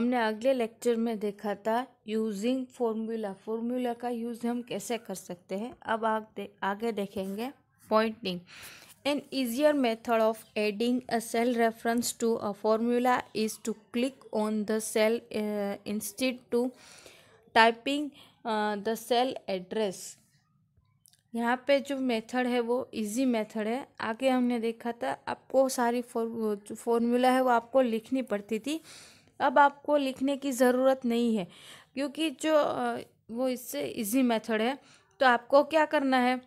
हमने अगले लेक्चर में देखा था यूजिंग फॉर्मूला फॉर्मूला का यूज़ हम कैसे कर सकते हैं अब आग दे, आगे देखेंगे pointing an easier method of adding a cell reference to a formula is to click on the cell instead to typing the cell address यहाँ पे जो मेथड है वो इजी मेथड है आगे हमने देखा था आपको सारी फॉर्मूला है वो आपको लिखनी पड़ती थी अब आपको लिखने की ज़रूरत नहीं है क्योंकि जो वो इससे इजी मेथड है तो आपको क्या करना है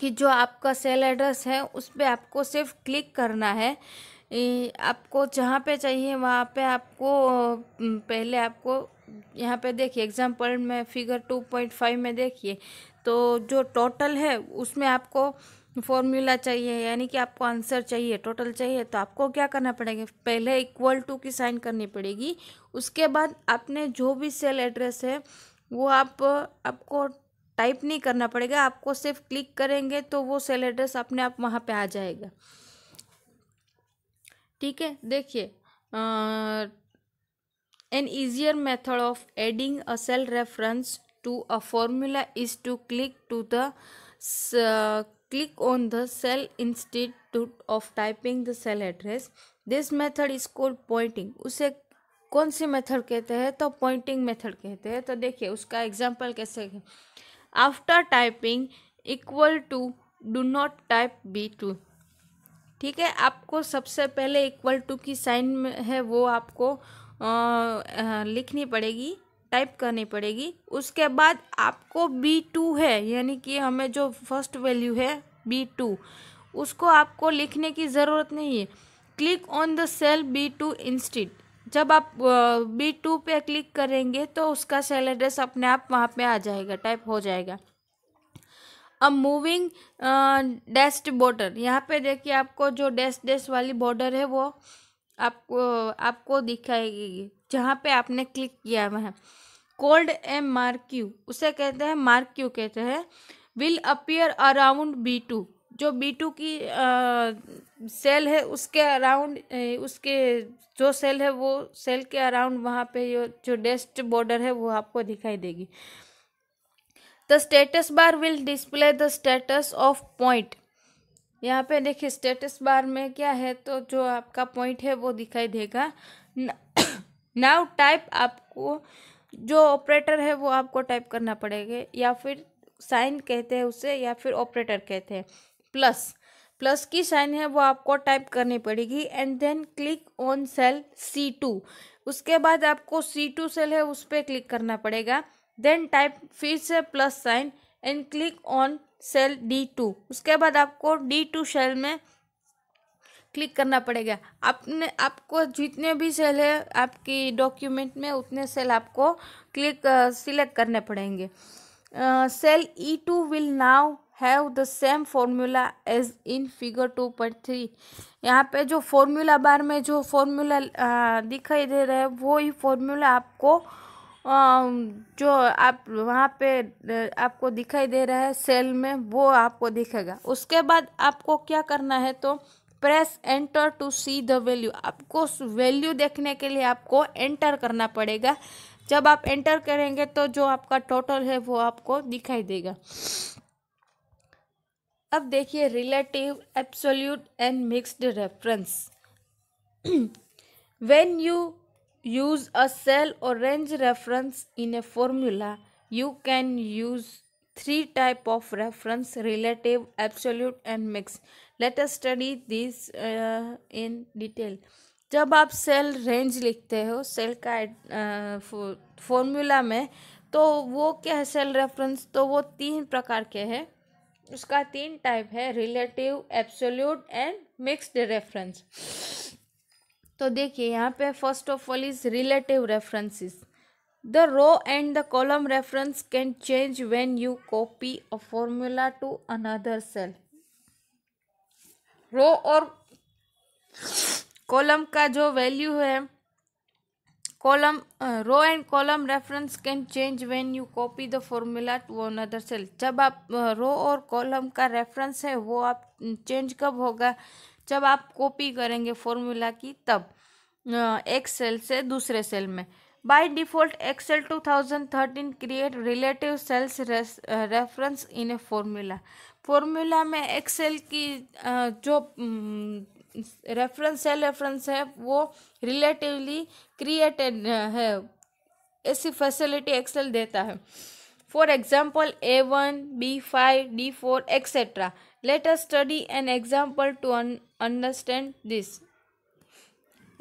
कि जो आपका सेल एड्रेस है उस पर आपको सिर्फ क्लिक करना है आपको जहाँ पे चाहिए वहाँ पे आपको पहले आपको यहाँ पे देखिए एग्जांपल में फिगर टू पॉइंट फाइव में देखिए तो जो टोटल है उसमें आपको फॉर्मूला चाहिए यानी कि आपको आंसर चाहिए टोटल चाहिए तो आपको क्या करना पड़ेगा पहले इक्वल टू की साइन करनी पड़ेगी उसके बाद आपने जो भी सेल एड्रेस है वो आप आपको टाइप नहीं करना पड़ेगा आपको सिर्फ क्लिक करेंगे तो वो सेल एड्रेस अपने आप वहाँ पे आ जाएगा ठीक है देखिए an easier method of adding a cell reference to a formula is to click to the click on the cell instead of typing the cell address this method is called pointing उसे कौन सी method कहते हैं तो Poynting method कहते हैं तो देखिए उसका एग्जाम्पल कैसे है after typing equal to do not type B two ठीक है आपको सबसे पहले इक्वल टू की साइन है वो आपको आ, आ, लिखनी पड़ेगी टाइप करनी पड़ेगी उसके बाद आपको बी टू है यानी कि हमें जो फर्स्ट वैल्यू है बी टू उसको आपको लिखने की ज़रूरत नहीं है click on the cell B two instead जब आप बी टू पे क्लिक करेंगे तो उसका सेल एड्रेस अपने आप वहाँ पे आ जाएगा टाइप हो जाएगा अब मूविंग डेस्ट बॉर्डर यहाँ पे देखिए आपको जो डेस्ट डेस्ट वाली बॉर्डर है वो आपको आपको दिखाएगी जहाँ पे आपने क्लिक किया हुआ है कोल्ड एम मार्क यू उसे कहते हैं मार्क यू कहते हैं will appear around B two जो बी टू की आ, सेल है उसके अराउंड उसके जो सेल है वो सेल के अराउंड वहाँ पे जो डेस्ट बॉर्डर है वो आपको दिखाई देगी the status bar will display the status of point यहाँ पे देखिए स्टेटस बार में क्या है तो जो आपका पॉइंट है वो दिखाई देगा नाउ टाइप आपको जो ऑपरेटर है वो आपको टाइप करना पड़ेगा या फिर साइन कहते हैं उसे या फिर ऑपरेटर कहते हैं प्लस प्लस की साइन है वो आपको टाइप करनी पड़ेगी and then click on cell C two उसके बाद आपको सी टू सेल है उस पर क्लिक करना पड़ेगा देन टाइप फिर से plus sign and click on cell D two उसके बाद आपको डी टू सेल में क्लिक करना पड़ेगा आपने आपको जितने भी सेल है आपकी डॉक्यूमेंट में उतने सेल आपको क्लिक सिलेक्ट करने पड़ेंगे cell E two will now have the same formula as in figure two point three यहाँ पे जो फॉर्मूला बार में जो फॉर्मूला दिखाई दे रहा है वो ही फॉर्मूला आपको जो आप वहाँ पे आपको दिखाई दे रहा है सेल में वो आपको दिखेगा उसके बाद आपको क्या करना है तो press enter to see the value आपको वैल्यू देखने के लिए आपको एंटर करना पड़ेगा जब आप एंटर करेंगे तो जो आपका टोटल है वो आपको दिखाई देगा अब देखिए relative absolute and mixed reference when you use a cell or range reference in a formula you can use three type of reference relative absolute and mixed let us study this uh, in detail जब आप cell range लिखते हो cell का formula में तो वो क्या है सेल रेफरेंस तो वो तीन प्रकार के हैं उसका तीन टाइप है relative absolute and mixed reference तो देखिए यहाँ पे first of all is relative references the row and the column reference can change when you copy a formula to another cell row और कॉलम का जो वैल्यू है column row and column reference can change when you copy the formula to another cell जब आप row uh, और column का reference है वो आप चेंज mm, कब होगा जब आप कॉपी करेंगे फॉर्मूला की तब एक सेल से दूसरे सेल में by default Excel 2013 create relative cells reference in a formula formula में एक्सेल की जो रेफरेंस सेल रेफरेंस है वो रिलेटिवली क्रिएटेड है ऐसी फैसिलिटी एक्सेल देता है for example A one B five D four etcetera Let us study an example to un understand this.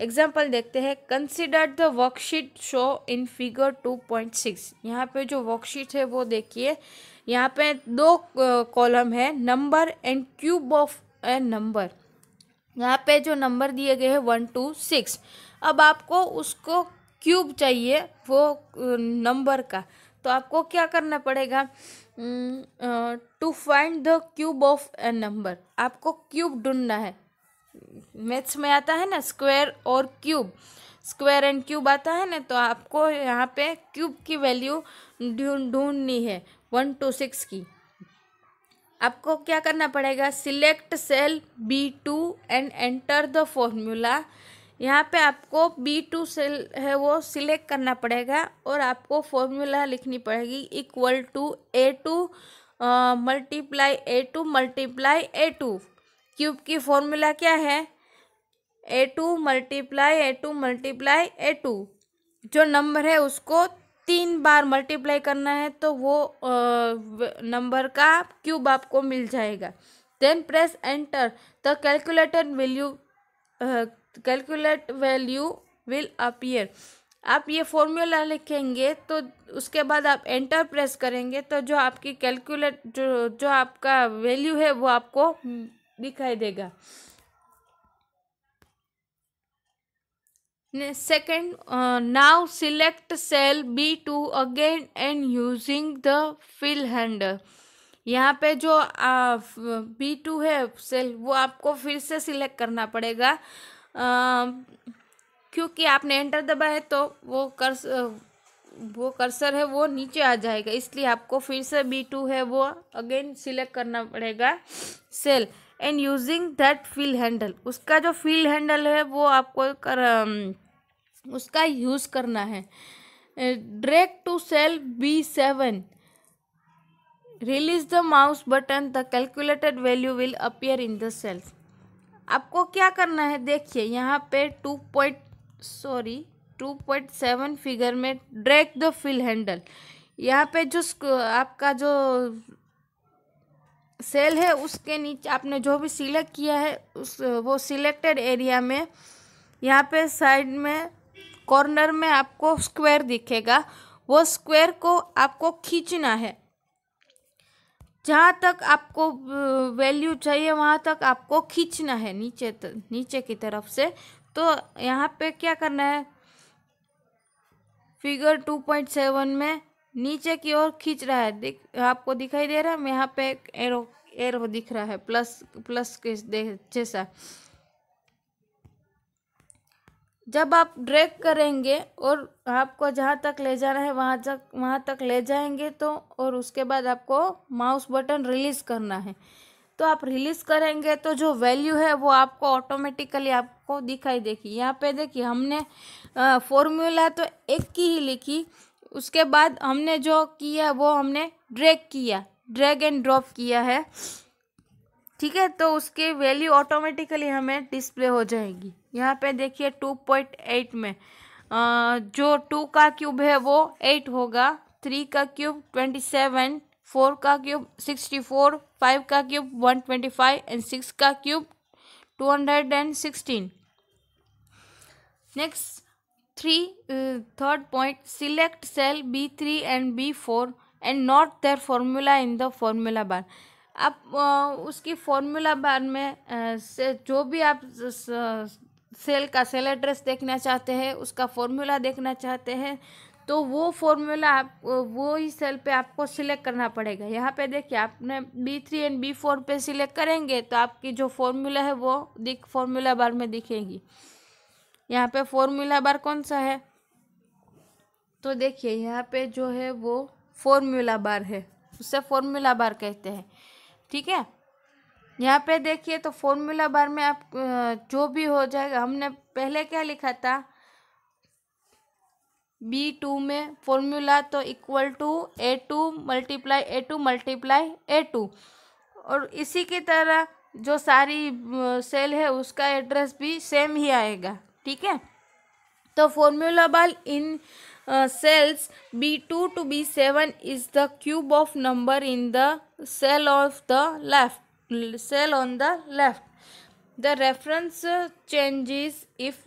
Example देखते हैं consider the worksheet show in figure 2.6 यहाँ पर जो वर्कशीट है वो देखिए यहाँ पे दो कॉलम है number and cube of a number यहाँ पे जो नंबर दिए गए हैं वन टू सिक्स अब आपको उसको क्यूब चाहिए वो नंबर का तो आपको क्या करना पड़ेगा to find the cube of a number आपको क्यूब ढूंढना है मैथ्स में आता है ना स्क्वायर और क्यूब स्क्वायर एंड क्यूब आता है ना तो आपको यहाँ पे क्यूब की वैल्यू ढूंढनी है वन टू सिक्स की आपको क्या करना पड़ेगा select cell B two and enter the formula यहाँ पे आपको बी टू सेल है वो सिलेक्ट करना पड़ेगा और आपको फॉर्मूला लिखनी पड़ेगी equal to A two multiply A two multiply A two cube की फॉर्मूला क्या है A two multiply A two multiply A two जो नंबर है उसको तीन बार मल्टीप्लाई करना है तो वो नंबर का क्यूब आपको मिल जाएगा then press enter the calculator value calculate value will appear आप ये फॉर्मूला लिखेंगे तो उसके बाद आप एंटर प्रेस करेंगे तो जो आपकी कैलकुलेट जो जो आपका वैल्यू है वो आपको दिखाई देगा second now select cell B two again and using the fill hand यहाँ पे जो बी टू है सेल वो आपको फिर से सिलेक्ट करना पड़ेगा क्योंकि आपने एंटर दबाए तो वो कर्स वो कर्सर है वो नीचे आ जाएगा इसलिए आपको फिर से बी टू है वो अगेन सिलेक्ट करना पड़ेगा cell and using that fill handle उसका जो फील हैंडल है वो आपको कर उसका यूज़ करना है drag to cell B seven release the mouse button the calculated value will appear in the cells आपको क्या करना है देखिए यहाँ पे two point sorry two point seven figure में ड्रैग द फिल हैंडल यहाँ पे जो आपका जो सेल है उसके नीचे आपने जो भी सिलेक्ट किया है उस वो सिलेक्टेड एरिया में यहाँ पे साइड में कॉर्नर में आपको स्क्वायर दिखेगा वो स्क्वायर को आपको खींचना है जहाँ तक आपको वैल्यू चाहिए वहाँ तक आपको खींचना है नीचे त, नीचे की तरफ से तो यहाँ पे क्या करना है फिगर टू पॉइंट सेवन में नीचे की ओर खींच रहा है दिख आपको दिखाई दे रहा है यहाँ पे एक एरो एरो दिख रहा है प्लस प्लस के जैसा जब आप ड्रैग करेंगे और आपको जहाँ तक ले जाना है वहाँ तक वहाँ तक ले जाएंगे तो और उसके बाद आपको माउस बटन रिलीज़ करना है तो आप रिलीज़ करेंगे तो जो वैल्यू है वो आपको ऑटोमेटिकली आपको दिखाई देगी यहाँ पे देखिए हमने फॉर्मूला तो एक की ही लिखी उसके बाद हमने जो किया वो हमने ड्रैग किया ड्रैग एंड ड्रॉप किया है ठीक है तो उसकी वैल्यू ऑटोमेटिकली हमें डिस्प्ले हो जाएगी यहाँ पे देखिए टू पॉइंट एट में जो टू का क्यूब है वो एट होगा थ्री का क्यूब ट्वेंटी सेवन फोर का क्यूब सिक्सटी फोर फाइव का cube one twenty five and six का cube two hundred and sixteen next three third point select cell B three and B four and not there formula in the formula bar आप उसकी formula bar में से जो भी आप cell का cell address देखना चाहते हैं उसका फॉर्मूला देखना चाहते हैं तो वो फॉर्मूला आप वो ही सेल पे आपको सिलेक्ट करना पड़ेगा यहाँ पे देखिए आपने B three and B four पर सिलेक्ट करेंगे तो आपकी जो फॉर्मूला है वो दिख फॉर्मूला बार में दिखेगी यहाँ पे फॉर्मूला बार कौन सा है तो देखिए यहाँ पे जो है वो फॉर्मूला बार है उसे फॉर्मूला बार कहते हैं ठीक है यहाँ पे देखिए तो फॉर्मूला बार में आप जो भी हो जाएगा हमने पहले क्या लिखा था बी टू में फॉर्मूला तो equal to A two multiply A two multiply A two और इसी की तरह जो सारी सेल है उसका एड्रेस भी सेम ही आएगा ठीक है तो formula bar in cells B two to B seven is the cube of number in the cell of the left cell on the left the reference changes if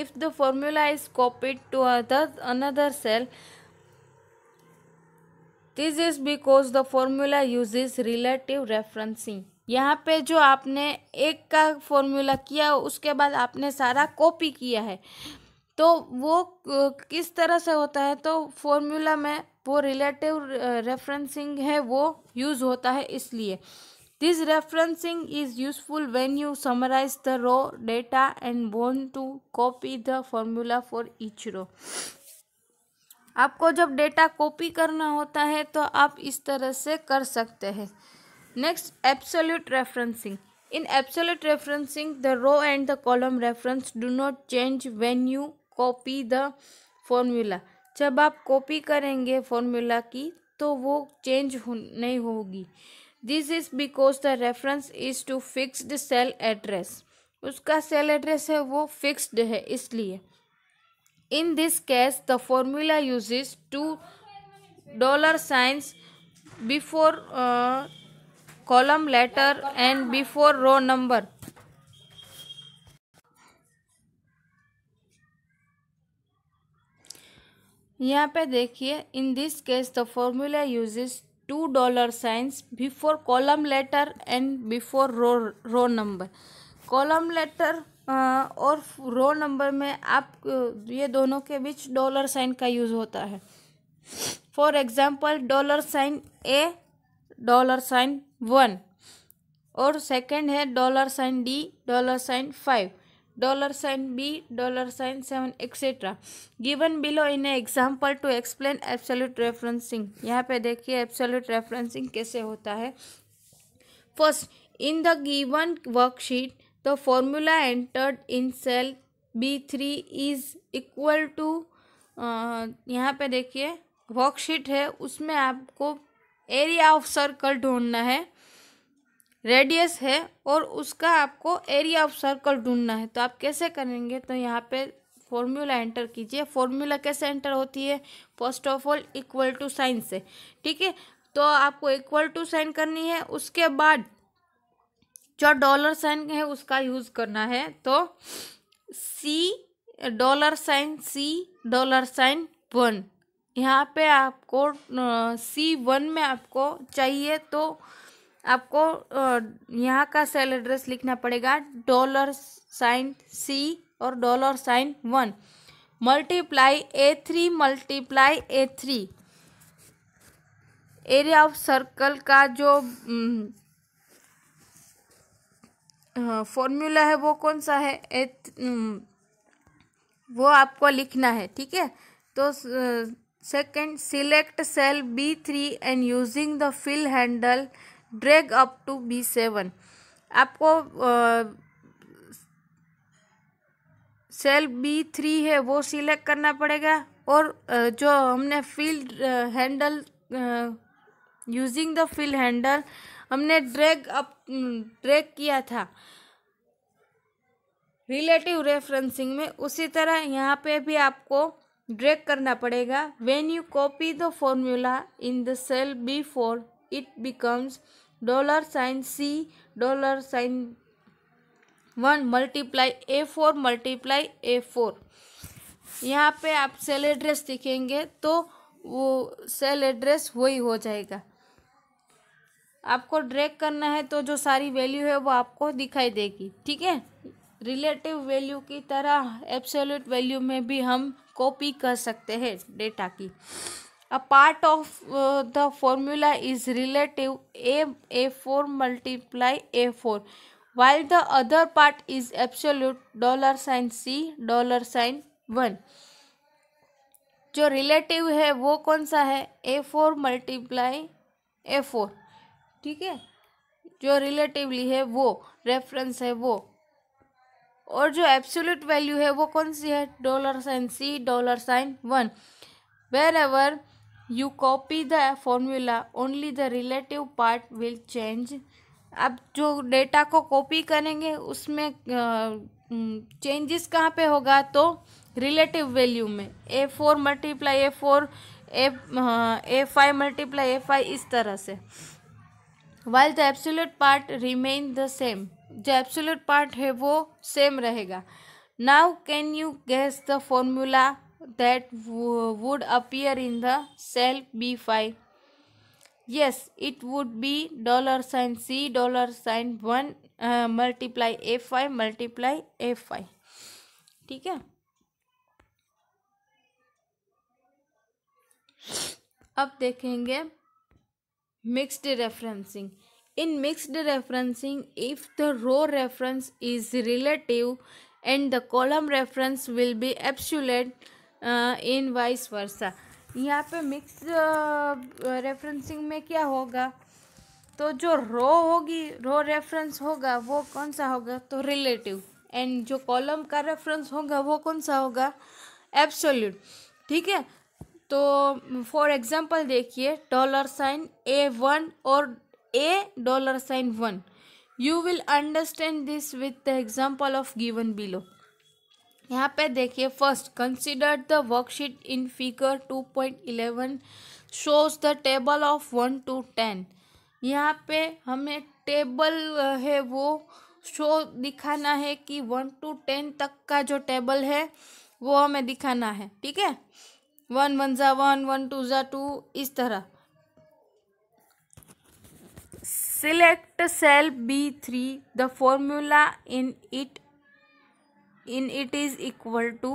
if the formula is copied to other another cell this is because the formula uses relative referencing यहाँ पे जो आपने एक का formula किया उसके बाद आपने सारा कॉपी किया है तो वो किस तरह से होता है तो फॉर्मूला में वो रिलेटिव रेफरेंसिंग है वो यूज़ होता है इसलिए This referencing is useful when you summarize the row data and want to copy the formula for each row. आपको जब डेटा कॉपी करना होता है तो आप इस तरह से कर सकते हैं next absolute referencing in absolute referencing the row and the column reference do not change when you copy the formula जब आप कॉपी करेंगे फॉर्मूला की तो वो चेंज नहीं होगी this is because the reference is to fixed cell address उसका cell address है वो फिक्स्ड है इसलिए in this case the formula uses two dollar signs before column letter and before row number यहाँ पे देखिए in this case the formula uses two dollar signs before column letter and before row row number column letter और row number में आप uh, ये दोनों के बीच dollar sign का यूज़ होता है for example dollar sign A dollar sign one और सेकंड है dollar sign D dollar sign five dollar sign b dollar sign 7 etc given below in a example to explain absolute referencing यहाँ पे देखिए absolute referencing कैसे होता है first in the given worksheet the formula entered in cell b3 is equal to uh, यहाँ पे देखिए worksheet है उसमें आपको एरिया ऑफ सर्कल ढूंढना है रेडियस है और उसका आपको एरिया ऑफ सर्कल ढूंढना है तो आप कैसे करेंगे तो यहाँ पे फॉर्मूला एंटर कीजिए फॉर्मूला कैसे एंटर होती है first of all equal to sign से ठीक है तो आपको इक्वल टू साइन करनी है उसके बाद जो डॉलर साइन है उसका यूज़ करना है तो C dollar sign C dollar sign one यहाँ पे आपको सी वन में आपको चाहिए तो आपको यहाँ का सेल एड्रेस लिखना पड़ेगा डॉलर साइन सी और dollar sign one multiply A three multiply A three area of circle का जो फॉर्मूला है वो कौन सा है ए वो आपको लिखना है ठीक है तो second select cell B three and using the fill handle drag up to B seven आपको सेल बी थ्री है वो सिलेक्ट करना पड़ेगा और जो हमने field handle using the field handle हमने ड्रैग अप ड्रैग किया था रिलेटिव रेफरेंसिंग में उसी तरह यहाँ पे भी आपको ड्रैग करना पड़ेगा when you copy the formula in the cell B four it becomes dollar sign c dollar sign 1 multiply A four multiply A four यहाँ पे आप सेल एड्रेस दिखेंगे तो वो सेल एड्रेस वही हो जाएगा आपको ड्रैग करना है तो जो सारी वैल्यू है वो आपको दिखाई देगी ठीक है रिलेटिव वैल्यू की तरह एब्सोल्यूट वैल्यू में भी हम कॉपी कर सकते हैं डेटा की a part of uh, the formula is relative a a4 multiply a4 while the other part is absolute dollar sign c dollar sign one जो रिलेटिव है वो कौन सा है A four multiply A four ठीक है जो रिलेटिवली है वो रेफरेंस है वो और जो एब्सोल्यूट वैल्यू है वो कौन सी है dollar sign C dollar sign one wherever you copy the formula only the relative part will change अब जो डेटा को कॉपी करेंगे उसमें चेंजेस कहाँ पे होगा तो रिलेटिव वैल्यू में A four multiply A four A A five multiply A five इस तरह से while the absolute part remain the same जो एब्सोल्यूट पार्ट है वो सेम रहेगा now can you guess the formula that would appear in the cell B5? Yes, it would be dollar sign C dollar sign 1 uh, multiply F5 multiply F5. ठीक है अब देखेंगे mixed referencing in mixed referencing if the row reference is relative and the column reference will be absolute. In vice versa यहाँ पे mix referencing में क्या होगा तो जो रो होगी रो रेफरेंस होगा वो कौन सा होगा तो रिलेटिव एंड जो कॉलम का रेफरेंस होगा वो कौन सा होगा एब्सोल्यूट ठीक है तो फॉर एग्जांपल देखिए डॉलर साइन ए वन और A dollar sign one you will understand this with the example of given below यहाँ पे देखिए first consider the worksheet in figure two point eleven shows the table of one two ten यहाँ पे हमें table है वो show दिखाना है कि वन टू टेन तक का जो टेबल है वो हमें दिखाना है ठीक है वन वन ज़ा वन वन टू ज़ा टू इस तरह select cell B three the formula in it in it is equal to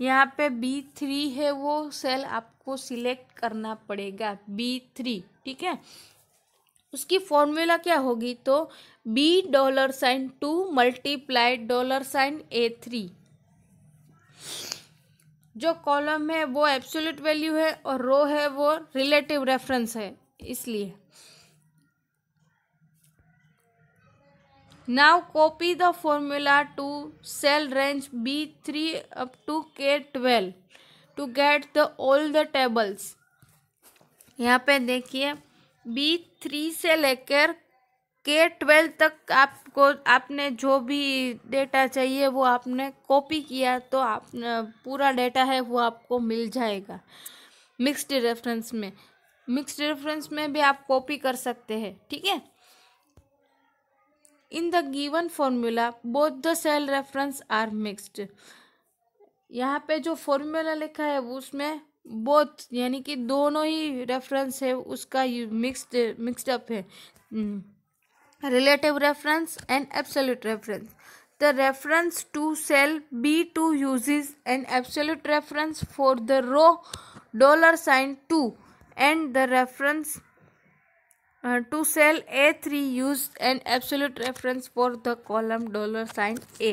यहाँ पे बी थ्री है वो सेल आपको सिलेक्ट करना पड़ेगा बी थ्री ठीक है उसकी फॉर्मूला क्या होगी तो B dollar sign two multiply dollar sign A three जो कॉलम है वो एब्सोल्यूट वैल्यू है और रो है वो रिलेटिव रेफरेंस है इसलिए Now copy the formula to cell range B3 up to K12 to get the all the tables. यहाँ पे देखिए B3 से लेकर K12 तक आपको आपने जो भी डेटा चाहिए वो आपने कॉपी किया तो आप पूरा डेटा है वो आपको मिल जाएगा मिक्सड रेफरेंस में मिक्सड रेफरेंस में भी आप कॉपी कर सकते हैं ठीक है in the given formula both the cell reference are mixed यहाँ पे जो फॉर्मूला लिखा है उसमें बोथ यानी कि दोनों ही रेफरेंस है उसका मिक्सड मिक्सड अप है relative reference and absolute reference the reference to cell B two use and absolute reference for the row dollar sign two and the reference to cell A three use an absolute reference for the column dollar sign A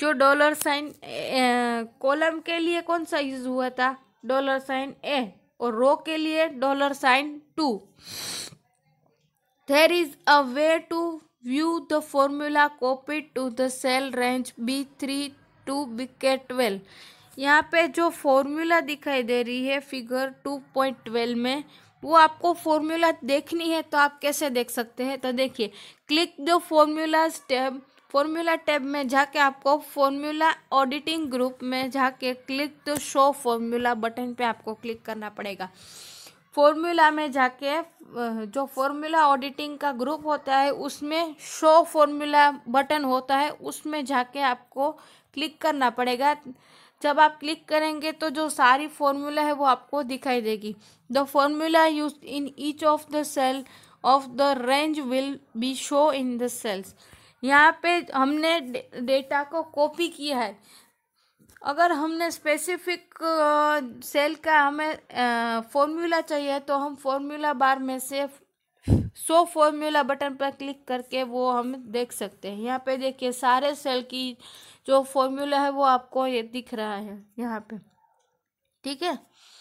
जो dollar sign column के लिए कौन सा use हुआ था dollar sign ए और row के लिए dollar sign two there is a way to view the formula copy to the cell range B three to B के ट्वेल्व यहाँ पे जो फॉर्मूला दिखाई दे रही है फिगर टू पॉइंट ट्वेल्व में वो आपको फॉर्मूला देखनी है तो आप कैसे देख सकते हैं तो देखिए click the formula tab formula tab में जाके आपको फॉर्मूला ऑडिटिंग ग्रुप में जाके click the show formula button पे आपको क्लिक करना पड़ेगा फॉर्मूला में जाके जो फॉर्मूला ऑडिटिंग का ग्रुप होता है उसमें शो फॉर्मूला बटन होता है उसमें जाके आपको क्लिक करना पड़ेगा जब आप क्लिक करेंगे तो जो सारी फॉर्मूला है वो आपको दिखाई देगी the formula use in each of the cell of the range will be show in the cells यहाँ पे हमने डेटा को कॉपी किया है अगर हमने स्पेसिफिक सेल का हमें फॉर्मूला चाहिए तो हम फॉर्मूला बार में से सो फॉर्मूला बटन पर क्लिक करके वो हम देख सकते हैं यहाँ पे देखिए सारे सेल की जो फॉर्मूला है वो आपको ये दिख रहा है यहाँ पे ठीक है